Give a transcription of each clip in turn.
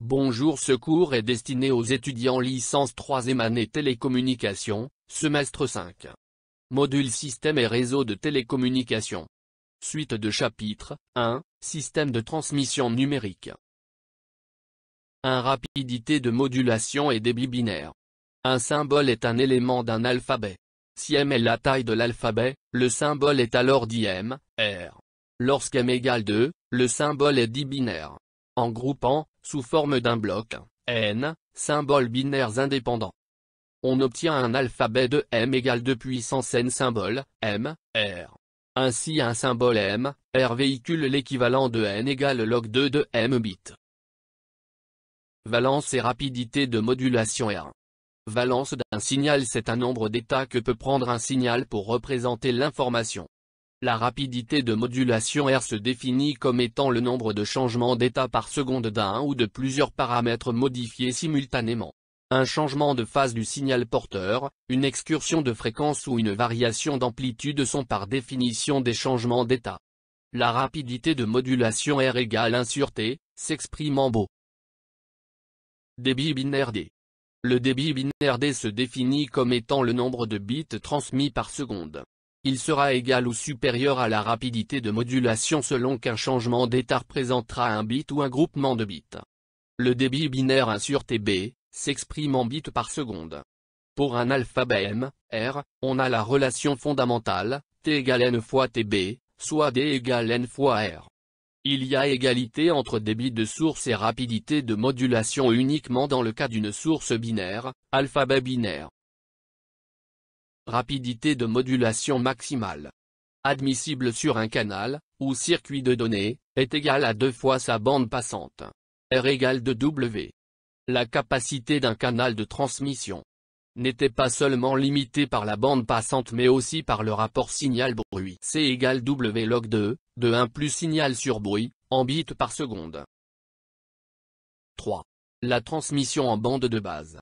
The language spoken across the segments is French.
Bonjour ce cours est destiné aux étudiants licence 3e année télécommunication, semestre 5. Module Système et réseau de télécommunications. Suite de chapitre 1, Système de transmission numérique. Un Rapidité de modulation et débit binaire. Un symbole est un élément d'un alphabet. Si m est la taille de l'alphabet, le symbole est alors dit m, r. Lorsqu'm égale 2, le symbole est dit binaire. En groupant, sous forme d'un bloc, n, symboles binaires indépendants. On obtient un alphabet de m égale 2 puissance n symboles m, r. Ainsi un symbole m, r véhicule l'équivalent de n égale log 2 de m bits. Valence et rapidité de modulation R. Valence d'un signal c'est un nombre d'états que peut prendre un signal pour représenter l'information. La rapidité de modulation R se définit comme étant le nombre de changements d'état par seconde d'un ou de plusieurs paramètres modifiés simultanément. Un changement de phase du signal porteur, une excursion de fréquence ou une variation d'amplitude sont par définition des changements d'état. La rapidité de modulation R égale 1 sur T, s'exprime en beau. Débit binaire D. Le débit binaire D se définit comme étant le nombre de bits transmis par seconde il sera égal ou supérieur à la rapidité de modulation selon qu'un changement d'état présentera un bit ou un groupement de bits. Le débit binaire 1 sur TB, s'exprime en bits par seconde. Pour un alphabet M, R, on a la relation fondamentale, T égale N fois TB, soit D égale N fois R. Il y a égalité entre débit de source et rapidité de modulation uniquement dans le cas d'une source binaire, alphabet binaire rapidité de modulation maximale admissible sur un canal, ou circuit de données, est égale à deux fois sa bande passante. R égale de W. La capacité d'un canal de transmission n'était pas seulement limitée par la bande passante mais aussi par le rapport signal-bruit. C égale W log 2, de 1 plus signal sur bruit, en bits par seconde. 3. La transmission en bande de base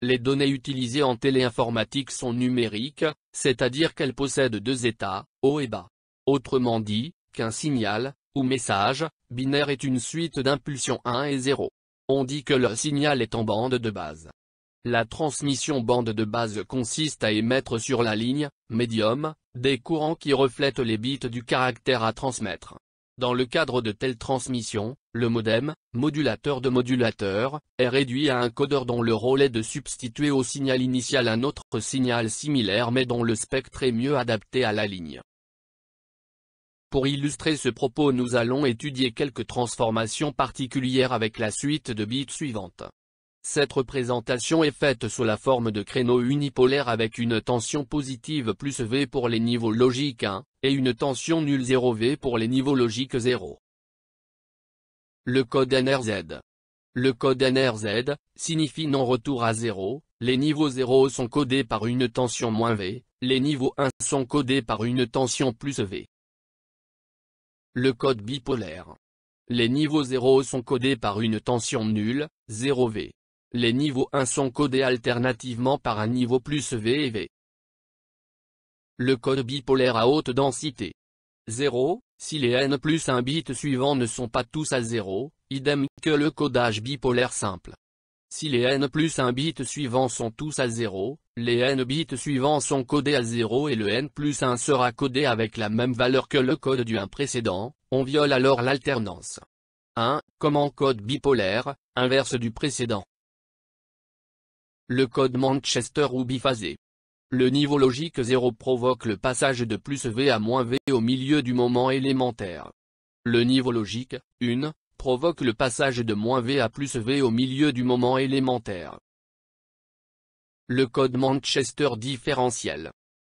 les données utilisées en téléinformatique sont numériques, c'est-à-dire qu'elles possèdent deux états, haut et bas. Autrement dit, qu'un signal, ou message, binaire est une suite d'impulsions 1 et 0. On dit que le signal est en bande de base. La transmission bande de base consiste à émettre sur la ligne, médium, des courants qui reflètent les bits du caractère à transmettre. Dans le cadre de telles transmissions, le modem, modulateur de modulateur, est réduit à un codeur dont le rôle est de substituer au signal initial un autre signal similaire mais dont le spectre est mieux adapté à la ligne. Pour illustrer ce propos nous allons étudier quelques transformations particulières avec la suite de bits suivantes. Cette représentation est faite sous la forme de créneaux unipolaires avec une tension positive plus V pour les niveaux logiques 1, et une tension nulle 0V pour les niveaux logiques 0. Le code NRZ Le code NRZ, signifie non-retour à 0, les niveaux 0 sont codés par une tension moins V, les niveaux 1 sont codés par une tension plus V. Le code bipolaire les niveaux 0 sont codés par une tension nulle, 0V. Les niveaux 1 sont codés alternativement par un niveau plus V et V. Le code bipolaire à haute densité. 0, si les n plus 1 bits suivants ne sont pas tous à 0, idem que le codage bipolaire simple. Si les n plus 1 bits suivants sont tous à 0, les n bits suivants sont codés à 0 et le n plus 1 sera codé avec la même valeur que le code du 1 précédent, on viole alors l'alternance. 1, comme en code bipolaire, inverse du précédent. Le code Manchester ou biphasé. Le niveau logique 0 provoque le passage de plus V à moins V au milieu du moment élémentaire. Le niveau logique, 1, provoque le passage de moins V à plus V au milieu du moment élémentaire. Le code Manchester différentiel.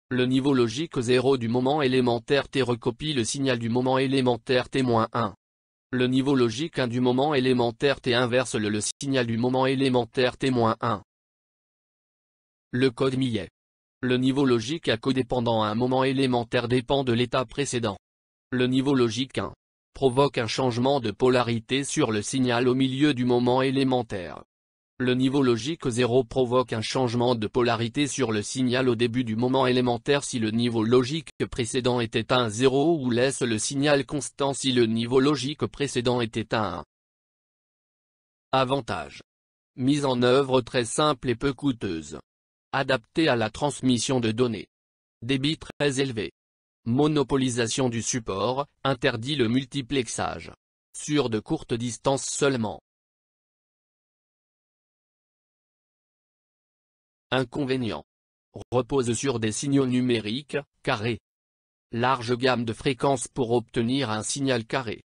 Le niveau logique 0 du moment élémentaire T recopie le signal du moment élémentaire T-1. Le niveau logique 1 du moment élémentaire T inverse le, le signal du moment élémentaire T-1. Le code Millet. Le niveau logique à codépendant à un moment élémentaire dépend de l'état précédent. Le niveau logique 1 provoque un changement de polarité sur le signal au milieu du moment élémentaire. Le niveau logique 0 provoque un changement de polarité sur le signal au début du moment élémentaire si le niveau logique précédent était un 0 ou laisse le signal constant si le niveau logique précédent était un 1. Avantage. Mise en œuvre très simple et peu coûteuse adapté à la transmission de données. Débit très élevé. Monopolisation du support, interdit le multiplexage. Sur de courtes distances seulement. Inconvénient. Repose sur des signaux numériques, carrés. Large gamme de fréquences pour obtenir un signal carré.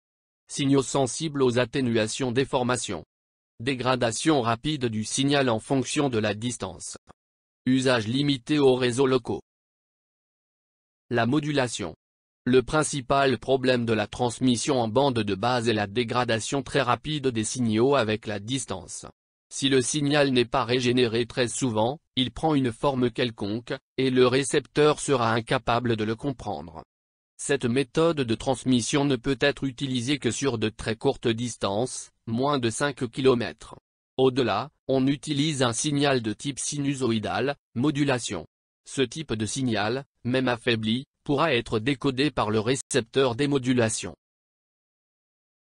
Signaux sensibles aux atténuations déformations. Dégradation rapide du signal en fonction de la distance. Usage limité aux réseaux locaux. La modulation. Le principal problème de la transmission en bande de base est la dégradation très rapide des signaux avec la distance. Si le signal n'est pas régénéré très souvent, il prend une forme quelconque, et le récepteur sera incapable de le comprendre. Cette méthode de transmission ne peut être utilisée que sur de très courtes distances, moins de 5 km. Au-delà, on utilise un signal de type sinusoïdal, modulation. Ce type de signal, même affaibli, pourra être décodé par le récepteur des modulations.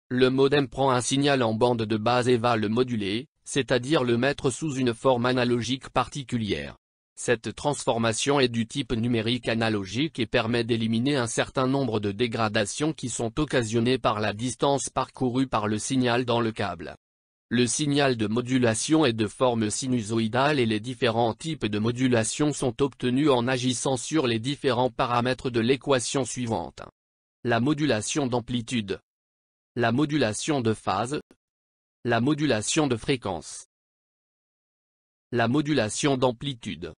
Le modem prend un signal en bande de base et va le moduler, c'est-à-dire le mettre sous une forme analogique particulière. Cette transformation est du type numérique analogique et permet d'éliminer un certain nombre de dégradations qui sont occasionnées par la distance parcourue par le signal dans le câble. Le signal de modulation est de forme sinusoïdale et les différents types de modulation sont obtenus en agissant sur les différents paramètres de l'équation suivante. La modulation d'amplitude. La modulation de phase. La modulation de fréquence. La modulation d'amplitude.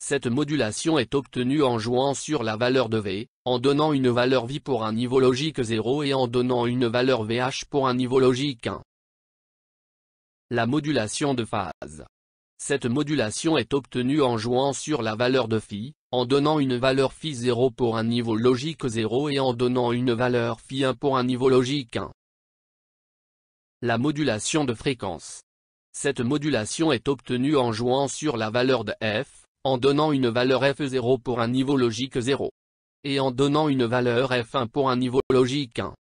Cette modulation est obtenue en jouant sur la valeur de V, en donnant une valeur V pour un niveau logique 0 et en donnant une valeur VH pour un niveau logique 1 la modulation de phase. Cette modulation est obtenue en jouant sur la valeur de phi, en donnant une valeur phi 0 pour un niveau logique 0 et en donnant une valeur phi 1 pour un niveau logique 1. La modulation de fréquence. Cette modulation est obtenue en jouant sur la valeur de f, en donnant une valeur f0 pour un niveau logique 0. Et en donnant une valeur f1 pour un niveau logique 1.